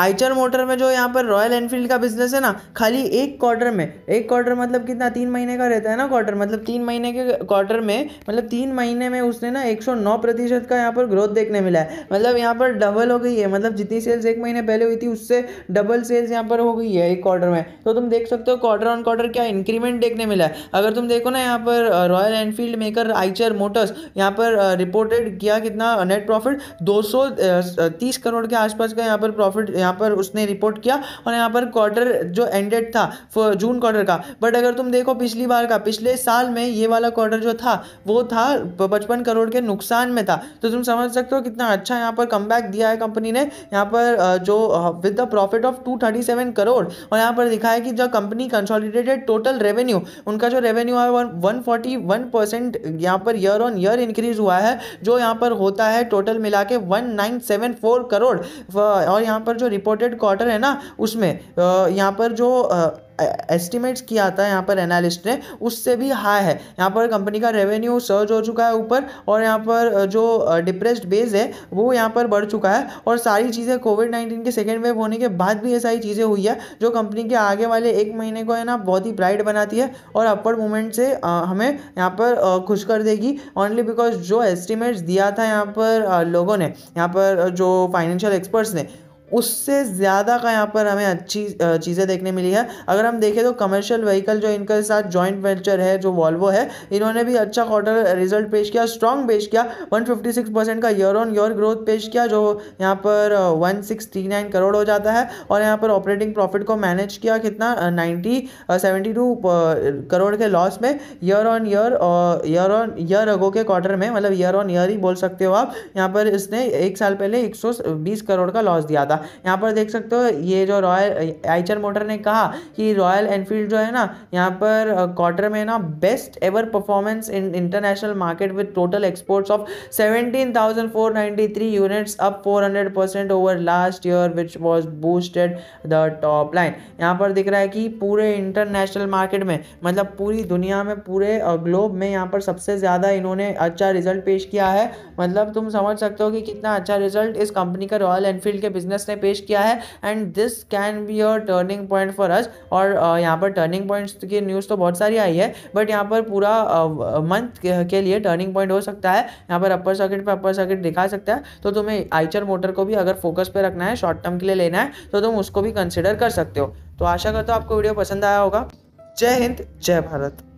Eicher motor में जो यहाँ पर रॉयल एनफील्ड का बिजनेस है ना खाली एक क्वार्टर में एक क्वार्टर मतलब कितना तीन महीने का रहता है ना क्वार्टर मतलब तीन महीने के क्वार्टर में मतलब तीन महीने में उसने ना एक प्रतिशत का यहाँ पर ग्रोथ देखने मिला है मतलब यहाँ पर डबल हो गई है मतलब जितनी सेल्स एक महीने पहले हुई थी उससे डबल सेल्स यहाँ पर हो गई है एक क्वार्टर में तो तुम देख सकते हो क्वार्टर ऑन क्वार्टर क्या इंक्रीमेंट देखने मिला है अगर तुम देखो ना यहाँ पर Royal Enfield maker Eicher Motors यहाँ पर रिपोर्टेड किया कितना नेट प्रॉफिट दो करोड़ के आसपास का यहाँ पर प्रॉफिट यहाँ यहाँ पर उसने रिपोर्ट किया और यहाँ पर क्वार्टर जो एंडेड था जून क्वार्टर का बट अगर तुम देखो पिछली बार का पिछले साल में ये वाला क्वार्टर जो था वो था पचपन करोड़ के नुकसान में था तो तुम समझ सकते हो कितना अच्छा यहाँ पर कम दिया है कंपनी ने यहाँ पर जो with the profit of two crore और यहाँ पर दिखा है कि जो कंपनी कंसोलिडेटेड टोटल रेवेन्यू उनका जो रेवेन्यू है वन फोर्टी वन परसेंट यहाँ per year on year increase हुआ है जो यहाँ पर होता है टोटल मिला के one nine seven four crore और यहाँ पर जो रिपोर्टेड क्वार्टर है ना उसमें यहाँ पर जो एस्टिमेट्स किया था यहाँ पर एनालिस्ट ने उससे भी हाई है यहाँ पर कंपनी का रेवेन्यू सर्ज हो चुका है ऊपर और यहाँ पर जो डिप्रेस्ड बेस है वो यहाँ पर बढ़ चुका है और सारी चीज़ें कोविड नाइन्टीन के सेकेंड वेव होने के बाद भी ये सारी चीज़ें हुई है जो कंपनी के आगे वाले एक महीने को है ना बहुत ही ब्राइट बनाती है और अपवर्ड मूवमेंट से हमें यहाँ पर खुश कर देगी ऑनली बिकॉज जो एस्टिमेट्स दिया था यहाँ पर लोगों ने यहाँ पर जो फाइनेंशियल एक्सपर्ट्स ने उससे ज़्यादा का यहाँ पर हमें अच्छी चीज़ें देखने मिली है अगर हम देखें तो कमर्शियल व्हीकल जो इनके साथ जॉइंट वेंचर है जो वॉल्वो है इन्होंने भी अच्छा क्वार्टर रिजल्ट पेश किया स्ट्रॉन्ग पेश किया 156 परसेंट का ईयर ऑन ईयर ग्रोथ पेश किया जो यहाँ पर 169 करोड़ हो जाता है और यहाँ पर ऑपरेटिंग प्रॉफिट को मैनेज किया कितना नाइन्टी सेवेंटी टू करोड़ के लॉस में year on year year on year ago के क्वार्टर में मतलब ईयर ऑन ईयर ही बोल सकते हो आप यहाँ पर इसने एक साल पहले एक करोड़ का लॉस दिया था यहाँ पर देख सकते हो ये जो रॉयल आइचर मोटर ने कहा कि रॉयल एनफील्ड जो है ना यहाँ पर क्वार्टर में ना best ever performance in international market with total exports of seventeen units up four over last year which was boosted the top line यहाँ पर दिख रहा है कि पूरे इंटरनेशनल मार्केट में मतलब पूरी दुनिया में पूरे ग्लोब में यहाँ पर सबसे ज़्यादा इन्होंने अच्छा रिजल्ट पेश किया है मतलब तुम समझ सकते हो कि कितना अच्छा रिजल्ट इस कंपनी का रॉयल एनफील्ड के बिजनेस ने पेश किया है and this can be your turning point for us और यहाँ पर टर्निंग पॉइंट्स की न्यूज़ तो बहुत सारी आई है बट यहाँ पर पूरा मंथ के लिए टर्निंग पॉइंट हो सकता है यहाँ पर अपर सर्किट पर अपर सर्किट दिखा सकता है तो तुम्हें आइचर मोटर को भी अगर फोकस पर रखना है शॉर्ट टर्म के लिए लेना है तो तुम उसको भी कंसिडर कर सकते हो तो आशा करता हूँ आपको वीडियो पसंद आया होगा जय हिंद जय भारत